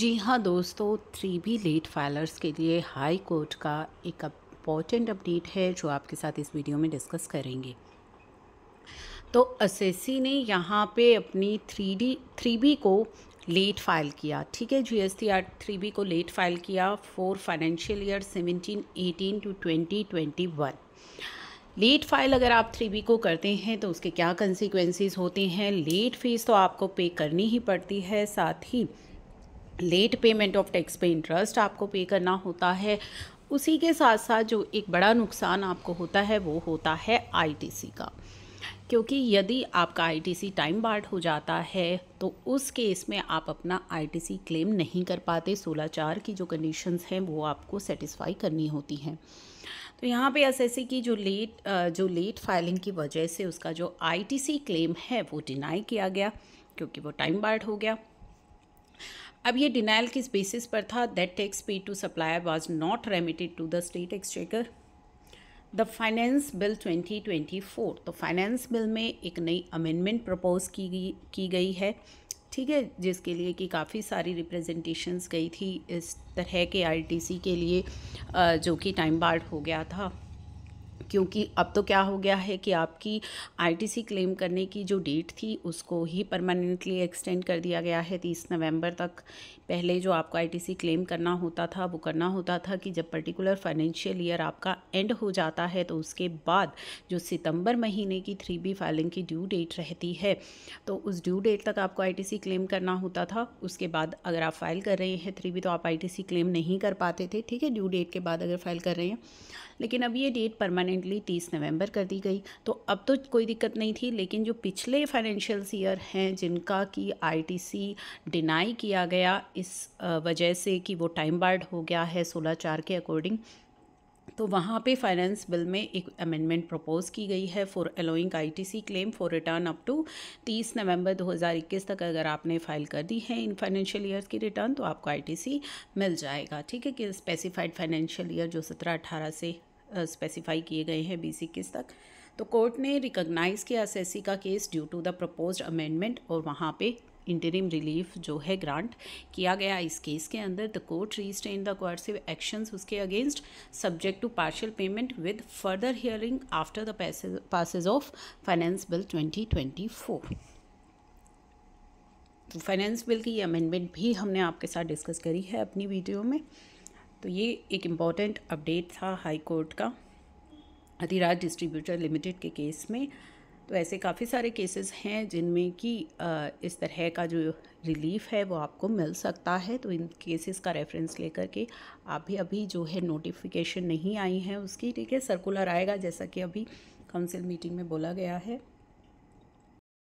जी हाँ दोस्तों three B late filers के लिए हाई कोर्ट का एक इम्पॉर्टेंट अपडेट है जो आपके साथ इस वीडियो में डिस्कस करेंगे तो असेसी ने यहाँ पे अपनी थ्री डी थ्री बी को लेट फाइल किया ठीक है G S T R three B को लेट फाइल किया for financial year seventeen eighteen to twenty twenty one late file अगर आप थ्री बी को करते हैं तो उसके क्या कंसिक्वेंसेज होते हैं लेट फीस तो आपको पे करनी ही पड़ती है साथ ही लेट पेमेंट ऑफ टैक्स पे इंटरेस्ट आपको पे करना होता है उसी के साथ साथ जो एक बड़ा नुकसान आपको होता है वो होता है आईटीसी का क्योंकि यदि आपका आईटीसी टाइम बार्ड हो जाता है तो उस केस में आप अपना आईटीसी क्लेम नहीं कर पाते सोलह चार की जो कंडीशंस हैं वो आपको सेटिस्फाई करनी होती हैं तो यहाँ पे एसएससी की जो लेट जो लेट फाइलिंग की वजह से उसका जो आईटीसी क्लेम है वो डिनाई किया गया क्योंकि वो टाइम बार्ड हो गया अब ये डिनाइल किस बेसिस पर था that tax pay to supplier was not remitted to the state exchequer the finance bill 2024 तो फाइनेंस बिल में एक नई अमेंडमेंट प्रपोज की गई की गई है ठीक है जिसके लिए कि काफ़ी सारी रिप्रेजेंटेशंस गई थी इस तरह के आईटीसी के लिए जो कि टाइम बार्ड हो गया था क्योंकि अब तो क्या हो गया है कि आपकी आईटीसी क्लेम करने की जो डेट थी उसको ही परमानेंटली एक्सटेंड कर दिया गया है तीस नवंबर तक पहले जो आपको आईटीसी क्लेम करना होता था वो करना होता था कि जब पर्टिकुलर फाइनेंशियल ईयर आपका एंड हो जाता है तो उसके बाद जो सितंबर महीने की थ्री बी फाइलिंग की ड्यू डेट रहती है तो उस ड्यू डेट तक आपको आई क्लेम करना होता था उसके बाद अगर आप फाइल कर रहे हैं थ्री बी तो आप आई क्लेम नहीं कर पाते थे ठीक है ड्यू डेट के बाद अगर फाइल कर रहे हैं लेकिन अब ये डेट परमानेंट परमानेंटली 30 नवंबर कर दी गई तो अब तो कोई दिक्कत नहीं थी लेकिन जो पिछले फाइनेंशियल्स ईयर हैं जिनका कि आईटीसी डिनाई किया गया इस वजह से कि वो टाइम बार्ड हो गया है सोलह चार के अकॉर्डिंग तो वहाँ पे फाइनेंस बिल में एक अमेंडमेंट प्रपोज की गई है for allowing ITC claim for return up to 30 November 2021 तक अगर आपने फाइल कर दी है इन फाइनेंशियल ईयर की रिटर्न तो आपको आईटीसी मिल जाएगा ठीक है कि स्पेसिफाइड फाइनेंशियल ईयर जो 17 18 से स्पेसिफाई किए गए हैं बीसी किस तक तो कोर्ट ने रिकॉग्नाइज़ किया एस का case due to the propose amendment और वहाँ पे इंटरिम रिलीफ जो है ग्रांट किया गया इस केस के अंदर the court restrain the coercive actions उसके against subject to partial payment with further hearing after the passage of finance bill 2024 finance bill की अमेंडमेंट भी हमने आपके साथ डिस्कस करी है अपनी वीडियो में तो ये एक इम्पॉर्टेंट अपडेट था हाई कोर्ट का अधिराज डिस्ट्रीब्यूटर लिमिटेड के केस में तो ऐसे काफ़ी सारे केसेस हैं जिनमें कि इस तरह का जो रिलीफ है वो आपको मिल सकता है तो इन केसेस का रेफरेंस लेकर के आप भी अभी जो है नोटिफिकेशन नहीं आई है उसकी ठीक है सर्कुलर आएगा जैसा कि अभी काउंसिल मीटिंग में बोला गया है